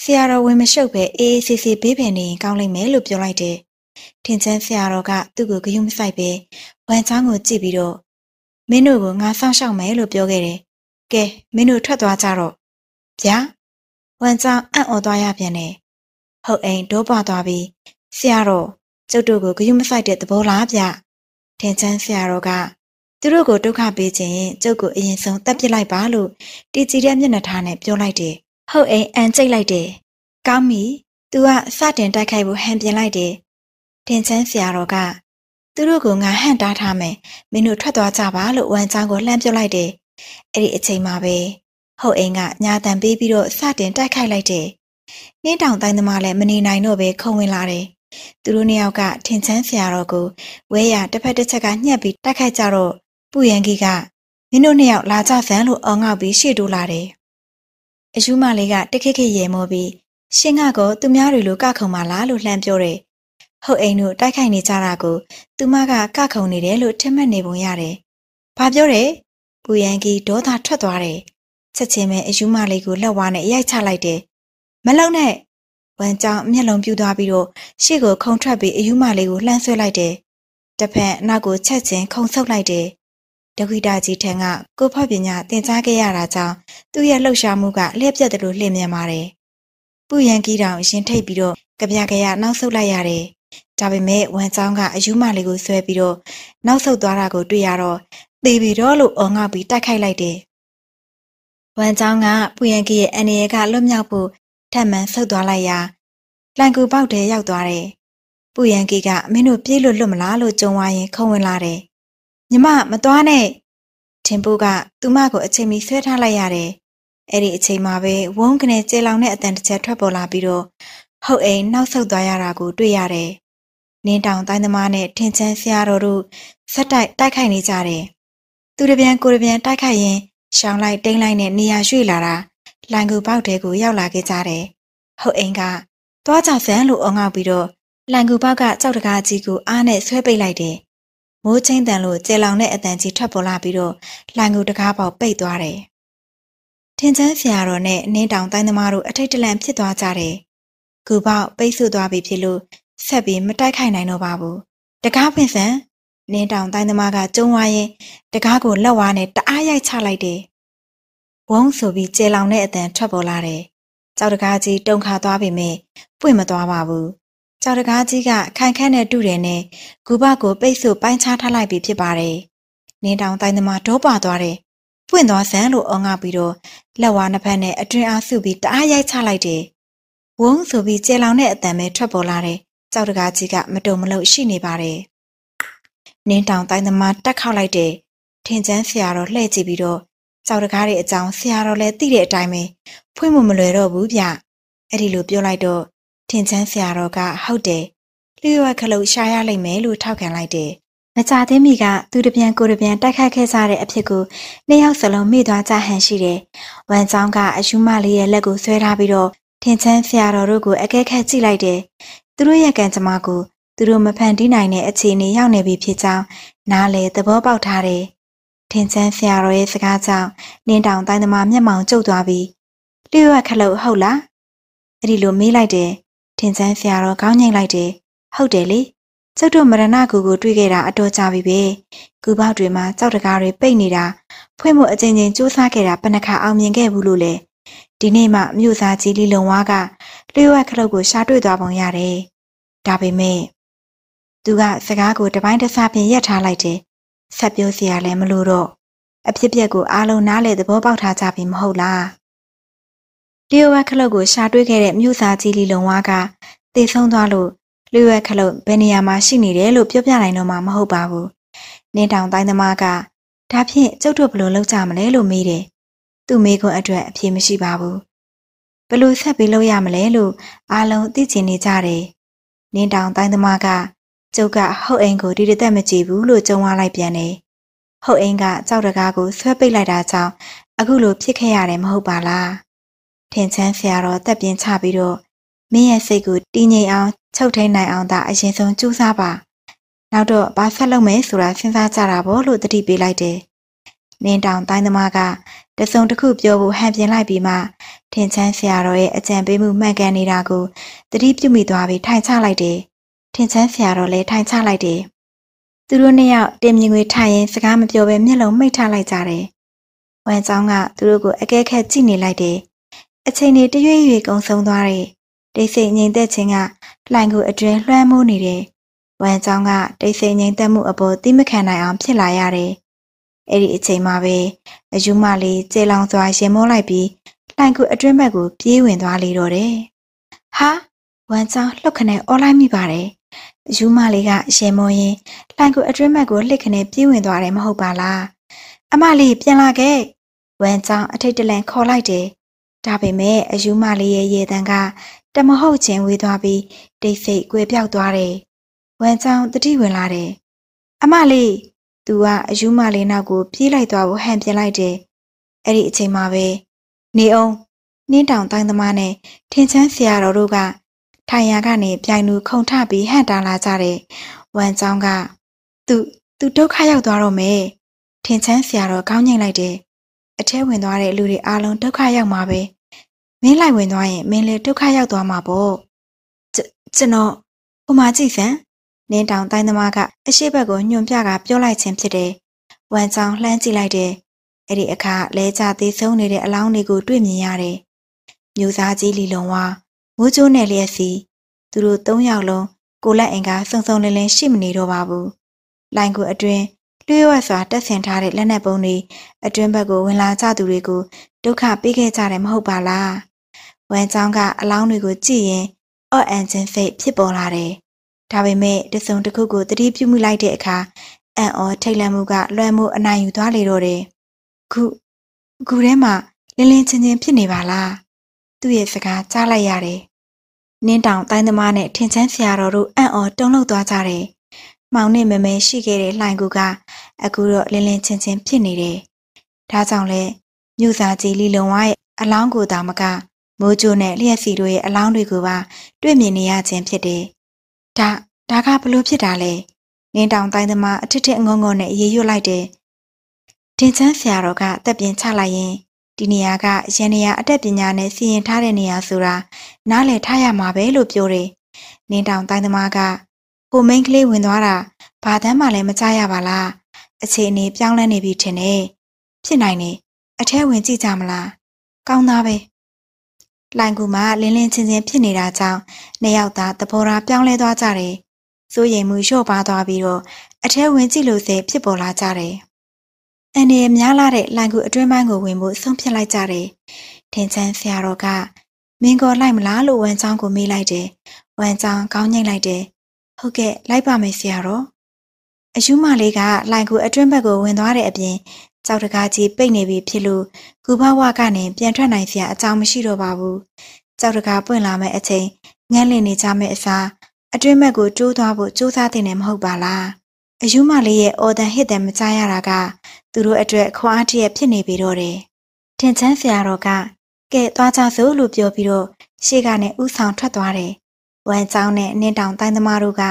ဆရာတော်ဝင်မရှုပ်ပဲအေးအေးဆေးဆေးဘေးပင်နေရင်ကောင်းလိမ့်မယ်လို့ပြောလိုက်တယ်။ထင်ချမ်းဆရာတော်ကသူ့ကိုဂရုမစိုက်ပဲဝမ်ချောင်းကို ကြည့်ပြီးတော့မင်းတို့ကိုငါစောင့်ရှောက်မယ်လို့ပြောခဲ့တယ်။ကဲမင်းတို့ထွက်သွားကြတော့ဗျာဝမ်ချောင်းအံ့ဩသွားရပြန်တယ်။ဟုတ်အိမ်ဒိုးပွားသွားပြီးဆရာတော်ကျုပ်တို့ကိုဂရုမစိုက်တဲ့သဘောလားဗျ။ထင်ချမ်းဆရာတော်ကသူတို့ကိုဒုက္ခပေးခြင်းကျုပ်ကိုအရင်ဆုံးတတ်ပစ်လိုက်ပါလို့တည်ကြည်တဲ့မျက်နှာထားနဲ့ပြောလိုက်တယ်။ဟုတ်အိမ်အန်ကျိတ်လိုက်တယ်။ကောင်းပြီ။ तू ကစတင်တိုက်ခိုက်ဖို့ဟန်ပြင်လိုက်တယ်။တင်ချမ်းဆရာတော်ကသူတို့ကငါဟန့်တားထားမယ်။မင်းတို့ထွက်သွားကြပါလို့ဝမ်ချောင်းကိုလှမ်းပြုတ်လိုက်တယ်။အဲ့ဒီအချိန်မှာပဲဟုတ်အိမ်ကညာတန်ပေးပြီးတော့စတင်တိုက်ခိုက်လိုက်တယ်။နှင်းတောင်တိုင်းသမားလည်းမနေနိုင်တော့ပဲခုံဝင်လာတယ်။သူတို့နှစ်ယောက်ကထင်ချမ်းဆရာတော်ကိုဝဲရတစ်ဖက်တစ်ချက်ကညှက်ပြီးတိုက်ခိုက်ကြတော့ပူရန်ကြီးကမင်းတို့နှစ်ယောက်လာကြစမ်းလို့အောင်းောက်ပြီးရှေ့တိုးလာတယ်။အယူမလေးကတခိခိရဲမောပြီးရှင်ကကောသူများတွေလိုကခုံပါလားလို့လှမ်းပြောတယ်။ဟုတ်အိမ်တို့တိုက်ခိုက်နေကြတာကိုသူမကကခုံနေတယ်လို့ထင်မှတ်နေပုံရတယ်။ဘာပြောတယ်။ပူရန်ကီဒေါသထွက်သွားတယ်။ချက်ချင်းပဲအယူမလေးကိုလက်ဝါးနဲ့ရိုက်ချလိုက်တယ်။မလုံနဲ့။ဝမ်ကြောင်မျက်လုံးပြူသွားပြီးတော့ရှေ့ကိုခုံထွက်ပြီးအယူမလေးကိုလှမ်းဆွဲလိုက်တယ်။တစ်ဖက်နောက်ကိုချက်ချင်းခုံဆုပ်လိုက်တယ်။ဒဂွိတာကြီးထံကကိုဖော့ပညာသင်ကြားခဲ့ရတာကြောင့်သူ့ရဲ့လှုပ်ရှားမှုကလျှက်ပြတ်တယ်လို့လှင်မြန်ပါတယ်။ပူရန်ကီတောင်ရင်ထိတ်ပြီးတော့ကြပြကြရနောက်ဆုတ်လိုက်ရတယ်။ဒါပေမဲ့ဝမ်ချောင်းကအယူမလေးကိုဆွဲပြီးတော့နောက်ဆုတ်သွားတာကို တွေ့ရတော့သေပြီတော့လို့အော်ငေါပြီးတိုက်ခိုက်လိုက်တယ်။ဝမ်ချောင်းကပူရန်ကီရဲ့အန်ရဲကလွတ်မြောက်ဖို့ထပ်မံဆုတ်သွားလိုက်ရာလန်ကူပေါက်ထဲရောက်သွားတယ်။ပူရန်ကီကမင်းတို့ပြေးလို့လွတ်မလားလို့ကြုံဝါရင်ခုံဝင်လာတယ်။ညီမမသွားနဲ့ထင်ပိုးကသူမကိုအချိန်မီဆွဲထားလိုက်ရတယ်အဲ့ဒီအချိန်မှာပဲဝုန်းကနေကျေလောင်တဲ့အတန်တစ်ချက်ထွက်ပေါ်လာပြီးတော့ဟုတ်အိမ်နောက်ဆုတ်သွားရတာကို တွေ့ရတယ်နင်းတောင်တိုင်းသမားနဲ့ထင်ချန်းဆရာတော်တို့ဆက်တိုက်တိုက်ခိုက်နေကြတယ်သူတပြန်ကိုတပြန်တိုက်ခိုက်ရင် ရှောင်းလိုက်တိမ့်လိုက်နဲ့နေရာရွှေ့လာတာလိုင်ကူပေါက်တဲကိုရောက်လာခဲ့ကြတယ်ဟုတ်အိမ်ကသွားကြဆန်းလို့အောင်းောက်ပြီးတော့လန်ကူပေါက်ကကြောက်တကားကြီးကိုအားနဲ့ဆွဲပိတ်လိုက်တယ်မိုးချင်းတန်လို့ကျေလောင်တဲ့အတန်ကြီးထွက်ပေါ်လာပြီးတော့လိုင်ကူတကားပေါက်ပိတ်သွားတယ်။ထင်ချမ်းဖျာတော်နဲ့နင်းတောင်တိုင်းသမားတို့အထိတ်တလန့်ဖြစ်သွားကြတယ်။ကူပေါက်ပိတ်ဆို့သွားပြီဖြစ်လို့ဆက်ပြီးမတိုက်ခိုက်နိုင်တော့ပါဘူး။တကားဖွင့်ဆန်နင်းတောင်တိုင်းသမားကကျုံဝါရင်တကားကိုလက်ဝါးနဲ့တအားရိုက်ချလိုက်တယ်။ဝုန်းဆိုပြီးကျေလောင်တဲ့အတန်ထွက်ပေါ်လာတယ်။ကြောက်တကားကြီးတုံခါသွားပြီမဲ့ပွင့်မသွားပါဘူးကြောက်တကားကြီးကခိုင်ခန့်နဲ့တူတယ်နဲ့ဂူဘကိုပိတ်ဆို့ပိုင်းခြားထားလိုက်ပြီဖြစ်ပါတယ်။နင်းတောင်တိုင်းသမားဒေါပါသွားတယ်။ပွင့်သွားစမ်းလို့အောင်းကပြီးတော့လက်ဝါးနှစ်ဖက်နဲ့အတွင်အားစုပြီးတအားရိုက်ချလိုက်တယ်။ဝုန်းဆိုပြီးကျေလောင်တဲ့အတန်ပဲထွက်ပေါ်လာတယ်။ကြောက်တကားကြီးကမတုံမလုံရှိနေပါတယ်။နင်းတောင်တိုင်းသမားတက်ခောက်လိုက်တယ်။ထင်ကျန်းဆရာတော်လှည့်ကြည့်ပြီးတော့ကြောက်တကားတဲ့အကြောင်းဆရာတော်လည်းသိတဲ့အတိုင်းပဲဖွင့်မမလွယ်တော့ဘူးဗျ။အဲ့ဒီလိုပြောလိုက်တော့ထင်ချမ်းဆရာတော်ကဟုတ်တယ်လျှို့ဝှက်ခလုတ်ရှာရလိမ့်မယ်လို့ထောက်ခံလိုက်တယ်မကြသေးမီကသူတပြန်ကိုတပြန်တိုက်ခတ်ခဲ့ကြတဲ့အဖြစ်ကိုနှစ်ယောက်စလုံးမေ့သွားကြဟန်ရှိတယ်။ဝမ်ချောင်းကအယူမလေးရဲ့လက်ကိုဆွဲထားပြီးတော့ထင်ချမ်းဆရာတော်တို့ကိုအကဲခတ်ကြည့်လိုက်တယ်။သူတို့ရဲ့ကံကြမ္မာကိုသူတို့မဖန်တီးနိုင်တဲ့အခြေအနေရောက်နေပြီဖြစ်ကြောင်းနားလေသဘောပေါက်ထားတယ်။ထင်ချမ်းဆရာတော်ရဲ့စကားကြောင့်နင်းတောင်တိုင်းသမားမျက်မှောင်ကျုပ်သွားပြီးလျှို့ဝှက်ခလုတ်ဟုတ်လား။အဲ့ဒီလိုမေးလိုက်တယ်ထင်ဆန်းဆရာတော်ခေါင်းငိတ်လိုက်တယ်။ဟုတ်တယ်လေ။ကျုပ်တို့မရဏကူကိုတွေ့ခဲ့တာအတော်ကြာပြီပဲ။ကူပေါက်တွေမှာကြောက်တကားတွေပိတ်နေတာဖွင့်မှုအချင်းချင်းစူးစမ်းခဲ့တာဘယ်နှခါအောင်မြင်ခဲ့ဘူးလို့လဲ။ဒီနေ့မှမြို့သားကြီးလီလုံဝါကလျှို့ဝှက်ခရုပ်ကိုရှာတွေ့သွားပုံရတယ်။ဒါပေမဲ့သူကစကားကိုတပိုင်းတစဖြင့်ရက်ထားလိုက်တယ်။ဆက်ပြောစရာလည်းမလိုတော့အဖြစ်ပြက်ကိုအားလုံးနားလေသဘောပေါက်ထားကြပြီမဟုတ်လား။တရုတ်ဝက်ခလုတ်ကိုရှာတွေ့ခဲ့တဲ့မြို့သားကြီးလီလုံဝါကတည်ဆုံးသွားလို့လူဝက်ခလုတ်ဘယ်နေရာမှာရှိနေတယ်လို့ပြောပြနိုင်တော့မှမဟုတ်ပါဘူး။နင်းတောင်တိုင်းသမားကဒါဖြင့်ကျုပ်တို့ဘလို့လောက်ကြမလဲလို့မေးတယ်။သူ့မိကွန်းအတွက်အပြေမရှိပါဘူး။ဘလို့ဆက်ပြီးလောက်ရမလဲလို့အားလုံးသိချင်နေကြတယ်။နင်းတောင်တိုင်းသမားကကျုပ်ကဟုတ်အိမ်ကိုဒီတသက်မကြည့်ဘူးလို့ကြုံဝါလိုက်ပြန်တယ်။ဟုတ်အိမ်ကကြောက်တကားကိုဆွဲပိတ်လိုက်တာကြောင့်အခုလိုဖြစ်ခဲ့ရတယ်မဟုတ်ပါလား။ထင်ချမ်းဆရာတော်တက်ပြင်းချပြီးတော့မင်းရဲ့စိတ်ကိုတည်ငြိမ်အောင်ချုပ်ထိန်နိုင်အောင်သာအရင်ဆုံးကြိုးစားပါနောက်တော့ဘာဆက်လုပ်မယ်ဆိုတာစဉ်းစားကြတာပေါ့လို့တတိပေးလိုက်တယ်နင်းတောင်တိုင်းသမားကတစုံတစ်ခုပြောဖို့ဟန်ပြင်လိုက်ပြီးမှထင်ချမ်းဆရာတော်ရဲ့အကြံပေးမှုမှန်ကန်နေတာကိုတတိပြုမိသွားပြီးထိုင်ချလိုက်တယ်ထင်ချမ်းဆရာတော်လည်းထိုင်ချလိုက်တယ်သူတို့နှစ်ယောက်တင်မြင်ွေထိုင်ရင်စကားမပြောဘဲမျက်လုံးမှိတ်ထားလိုက်ကြတယ်ဝမ်ချောင်းကသူတို့ကိုအကဲခက်ကြည့်နေလိုက်တယ်အချိန်တွေတရွေ့ရွေ့ကုန်ဆုံးသွားတယ်။တိတ်ဆိတ်ငြိမ်သက်ခြင်းကလှိုင်ကိုအတွင်လွှမ်းမိုးနေတယ်။ဝမ်ချောင်းကတိတ်ဆိတ်ငြိမ်သက်မှုအပေါ်သိမခံနိုင်အောင်ဖြစ်လာရတယ်။အဲ့ဒီအချိန်မှာပဲအယူမလေးကျေလောင်စွာ ရင်မောလိုက်ပြီးလှိုင်ကိုအတွင်ဘက်ကိုပြေးဝင်သွားလေတော့တယ်။ဟာဝမ်ချောင်းလှုပ်ခနဲ့အော်လိုက်မိပါတယ်။အယူမလေးကရင်မောရင်လှိုင်ကိုအတွင်ဘက်ကိုလှစ်ခနဲ့ပြေးဝင်သွားတယ်မဟုတ်ပါလား။အမလေးပြန်လာခဲ့။ဝမ်ချောင်းအထိတ်တလန့်ခေါ်လိုက်တယ်။ဒါပေမဲ့အယူမလေးရဲ့ရေတံကတမဟုတ်ချင်းဝေးသွားပြီးတိတ်ဆိတ်ကွယ်ပြောက်သွားတယ်။ဝမ်ချောင်းတတိဝင်လာတယ်။အမလေးသူကအယူမလေးနောက်ကိုပြေးလိုက်သွားဖို့ဟန်ပြလိုက်တယ်။အဲ့ဒီအချိန်မှာပဲနေအောင်နင်းတောင်တိုင်းသမားနဲ့ထင်ချမ်းဆရာတော်တို့ကထိုင်ရာကနေပြိုင်သူခုန်ထပြီးဟန်တာလာကြတယ်။ဝမ်ချောင်းကသူသူဒုက္ခရောက်သွားတော့မယ်။ထင်ချမ်းဆရာတော်ကောင်းငိတ်လိုက်တယ်။အထဲဝင်သွားတဲ့လူတွေအားလုံးဒုက္ခရောက်မှာပဲမင်းလိုက်ဝင်သွားရင်မင်းလည်းဒုက္ခရောက်သွားမှာပေါ့ကျွန်တော်ဟိုမှာကြည့်စမ်းနင်းတောင်တိုင်းသမားကအရှိဘက်ကိုညွန်ပြကပြောလိုက်ခြင်းဖြစ်တယ်ဝမ်ချောင်းလှမ်းကြည့်လိုက်တယ်အဲ့ဒီအခါလဲကြသေးဆုံးနေတဲ့အလောင်းတွေကိုတွေ့မြင်ရတယ်မျိုးသားကြီးလီလုံဝါမိုးချိုးနယ်လျက်စီသူတို့သုံးယောက်လုံးကိုလက်အင်ကစုံစုံလင်းလင်းရှိမနေတော့ပါဘူးလိုင်ကူအတွင်လျှို့ဝှက်စွာတက်ဆင်ထားတဲ့လက်နက်ပုံတွေအတွင်းဘက်ကိုဝင်လာကြသူတွေကိုဒုက္ခပေးခဲ့ကြတယ်မဟုတ်ပါလားဝမ်ချောင်းကအလောင်းတွေကိုကြည့်ရင်အော့အန်ချင်းဖိတ်ဖြစ်ပေါ်လာတယ်ဒါပေမဲ့တစုံတစ်ခုကိုတတိပြုမှုလိုက်တဲ့အခါအံ့ဩထိတ်လန့်မှုက လွှမ်းမိုးအနိုင်ယူသွားလေတော့တယ်ခုခုထဲမှာလင်းလင်းချင်းချင်းဖြစ်နေပါလားသူ့ရဲ့စကားကြားလိုက်ရတယ်နင်းတောင်တိုင်းသမားနဲ့ထင်ချမ်းဆရာတော်တို့အံ့ဩတုန်လှုပ်သွားကြတယ်မောင်နဲ့မမဲရှိခဲ့တဲ့လှိုင်ကူကအခုတော့လင်းလင်းချင်းချင်းဖြစ်နေတယ်။ဒါကြောင့်လဲမြို့သားကြီးလီလုံဝါရဲ့အလောင်းကိုသာမကမိုးကြိုနဲ့လျှက်စီတို့ရဲ့အလောင်းတွေကိုပါတွေ့မြင်နေရခြင်းဖြစ်တယ်။ဒါဒါကဘလို့ဖြစ်တာလဲ။နင်းတောင်တိုင်းသမားအထစ်ထစ်ငုံငုံနဲ့အေးရွတ်လိုက်တယ်။တင်ချမ်းဆရာတော်ကတက်ပြင်းချလိုက်ရင်ဒီနေရာကရန်နေရာအတက်ပညာနဲ့စီရင်ထားတဲ့နေရာဆိုတာနားလည်ထားရမှာပဲလို့ပြောတယ်။နင်းတောင်တိုင်းသမားကကိုမိန်ကလေးဝင်သွားတာဘာတမ်းမှလည်းမကြရပါလားအခြေအနေပြောင်းလဲနေပြီထင်တယ်ဖြစ်နိုင်တယ်အထဲဝင်ကြည့်ကြမလားကောင်းသားပဲလိုင်ကူမှာလင်းလင်းချင်းချင်းဖြစ်နေတာကြောင့်နှစ်ယောက်သားသဘောထားပြောင်းလဲသွားကြတယ်စိုးရိမ်မှုလျှော့ပါသွားပြီးတော့အထဲဝင်ကြည့်လို့စေဖြစ်ပေါ်လာကြတယ်အန်ဒီများလာတဲ့လိုင်ကူအတွင်းပိုင်းကိုဝင်ဖို့ဆုံးဖြတ်လိုက်ကြတယ်ထင်ချမ်းဆရာတော်ကမင်းကိုလိုက်မလားလို့ဝမ်ချောင်းကိုမေးလိုက်တယ်ဝမ်ချောင်းကောင်းညိတ်လိုက်တယ်ဟုတ်ကဲ့လိုက်ပါမယ်ဆရာတော်အယူမလေးကလိုင်ကူအတွင်းဘက်ကိုဝင်သွားတဲ့အပြင်ကြောက်တကားကြီးပိတ်နေပြီဖြစ်လို့ကူဘဝကနေပြန်ထွက်နိုင်စရာအကြောင်းမရှိတော့ပါဘူးကြောက်တကားပွင့်လာမဲ့အချိန်ညှက်လင့်နေကြမဲ့အစားအတွင်းဘက်ကိုတိုးသွားဖို့စူးစမ်းတင်နေမဟုတ်ပါလားအယူမလေးရဲ့အော်တန်ဟစ်တယ်မကြားရတာက သူတို့အတွက်ခွန်အားတရဖြစ်နေပြီတော့တယ်ထင်ချမ်းဆရာတော်ကကဲသွားကြစို့လို့ပြောပြီးတော့ရှေ့ကနေဥဆောင်ထွက်သွားတယ်ဝမ်ချောင်းနဲ့နှင်းတောင်တိုင်းသမားတို့က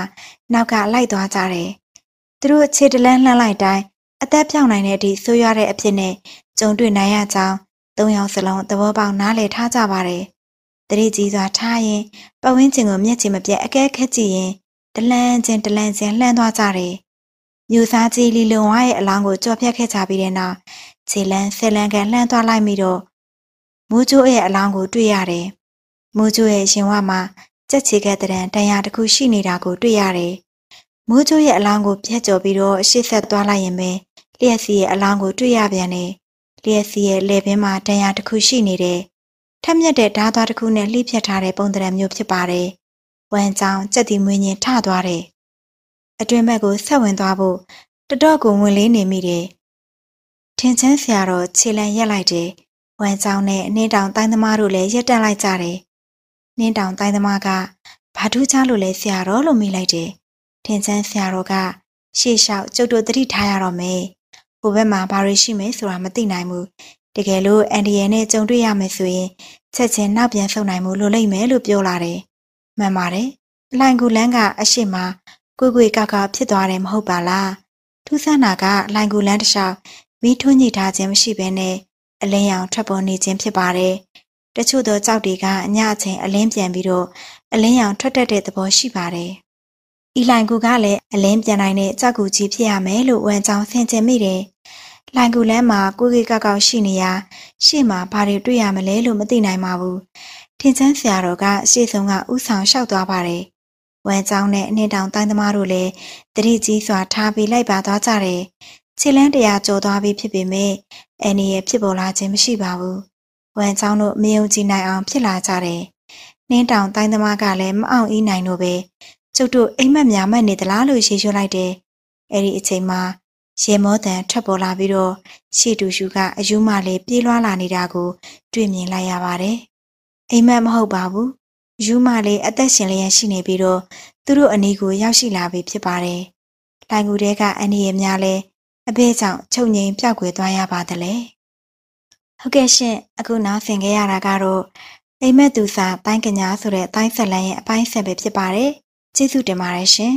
နောက်ကလိုက်သွားကြတယ်။သူတို့အခြေတလန်းလှမ်းလိုက်တိုင်းအသက်ပြောင်းနိုင်တဲ့အထိဆိုးရွားတဲ့အဖြစ်နဲ့ကြုံတွေ့နိုင်ရကြောင်းသုံးယောက်စလုံးသဘောပေါက်နားလည်ထားကြပါတယ်။တတိကြီးစွာထားရင်ပဝင်းချင်းကိုမျက်ခြေမပြတ်အကဲခက်ကြည့်ရင် တလန်းချင်းတလန်းချင်းလှမ်းသွားကြတယ်။ညူစားကြီးလီလွန်ဝါရဲ့အလောင်းကိုကြော်ဖြတ်ခဲ့ကြပြီးတဲ့နောက်ခြေလန်းဆယ်လန်းကန်လှမ်းသွားလိုက်ပြီးတော့မူးကျိုးရဲ့အလောင်းကို တွေ့ရတယ်။မူးကျိုးရဲ့ရှင်ဝါမှာကြက်ချေခဲ့တဲ့တန်ရာတစ်ခုရှိနေတာကိုတွေ့ရတယ်။မိုးချိုးရဲ့အလောင်းကိုပြက်ကျော်ပြီးတော့ရှေ့ဆက်သွားလိုက်ရင်ပဲလျက်စီရဲ့အလောင်းကိုတွေ့ရပြန်တယ်။လျက်စီရဲ့လက်ဘင်းမှာတန်ရာတစ်ခုရှိနေတယ်။ထက်မြက်တဲ့ဓာသွားတစ်ခုနဲ့လှိပြက်ထားတဲ့ပုံသဏ္ဍာန်မျိုးဖြစ်ပါတယ်။ဝမ်ကြောင်ကြက်တီမွေးညင်ထသွားတယ်။အတွင်ဘက်ကိုဆက်ဝင်သွားဖို့တတော့ကိုဝင်လေးနေမိတယ်။ထင်ချင်းဆရာတော်ခြေလံရက်လိုက်တယ်။ဝမ်ကြောင်နဲ့အနှင်းတောင်တိုင်းသမားတို့လည်းရက်တက်လိုက်ကြတယ်။နှင်းတောင်တိုင်းသမားကဘာထူးချလို့လဲဆရာတော်လို့မိလိုက်တယ်။ထင်ချမ်းဆရာတော်ကရှေ့လျှောက်ကျုပ်တို့တတိထားရတော့မယ်။ဟိုဘက်မှာဘာတွေရှိမယ်ဆိုတာမသိနိုင်ဘူး။တကယ်လို့အန်ဒီရဲနဲ့ကြုံတွေ့ရမယ်ဆိုရင်ချက်ချင်းနောက်ပြန်ဆုတ်နိုင်မှုလိုလိမ့်မယ်လို့ပြောလာတယ်။မှန်ပါတယ်။လိုင်ကူလန်းကအရှိမကိုကိုကကဖြစ်သွားတယ်မဟုတ်ပါလား။ထူးဆန်းတာက လိုင်ကူလန်းတစ်လျှောက်မီးထွန်းညှိထားခြင်းမရှိဘဲနဲ့အလင်းရောင်ထွက်ပေါ်နေခြင်းဖြစ်ပါတယ်။တချို့သောကြောက်တွေကအညအချိန်အလင်းပြန်ပြီးတော့အလင်းရောင်ထွက်တတ်တဲ့သဘောရှိပါတယ်။ဤလိုင်ကူကလည်းအလင်းပြန်နိုင်တဲ့ကြောက်ကူကြီးဖြစ်ရမယ်လို့ဝမ်ကြောင်ဆင်ခြင်မိတယ်။လိုင်ကူလမ်းမှာကိုကေကောက်ကောက်ရှိနေရာရှေ့မှာဘာတွေတွေ့ရမလဲလို့မသိနိုင်ပါဘူး။ထင်ချမ်းဆရာတော်ကရှေ့ဆုံးကဥဆောင်လျှောက်သွားပါတယ်။ဝမ်ကြောင်နဲ့အနှစ်တောင်တိုင်းသမားတို့လည်းတတိကြီးစွာထားပြီးလိုက်ပါသွားကြတယ်။ခြေလန်းတရာကျော်သွားပြီဖြစ်ပေမဲ့အနေရဖြစ်ပေါ်လာခြင်းမရှိပါဘူးဝမ်ချောင်းတို့မယုံကြည်နိုင်အောင်ဖြစ်လာကြတယ်။နင်းတောင်တိုင်းသမားကလည်းမအောင်ဤနိုင်လို့ပဲကျုပ်တို့အိမ်မက်များမက်နေသလားလို့ရေရွှတ်လိုက်တယ်။အဲ့ဒီအချိန်မှာရေမောတန်ထွက်ပေါ်လာပြီးတော့ရှီတူရှူကအယူမလေးပြေးလွှားလာနေတာကို တွေ့မြင်လိုက်ရပါတယ်။အိမ်မက်မဟုတ်ပါဘူး။ယူမလေးအသက်ရှင်လျက်ရှိနေပြီးတော့သူတို့အနီးကိုရောက်ရှိလာပြီဖြစ်ပါတယ်။တိုင်ကူတဲကအနီးရများလဲအဘဲကြောင့်ချုပ်ငိမ်ပြောက်ွယ်သွားရပါသလဲ။ဟုတ်ကဲ့ရှင်အခုနားဆင်ခဲ့ရတာကတော့အိမ်မက်သူစာပိုင်းကညာဆိုတဲ့တိုင်းဆက်လန်းရဲ့အပိုင်းဆက်ပဲဖြစ်ပါတယ်ကျေးဇူးတင်ပါတယ်ရှင်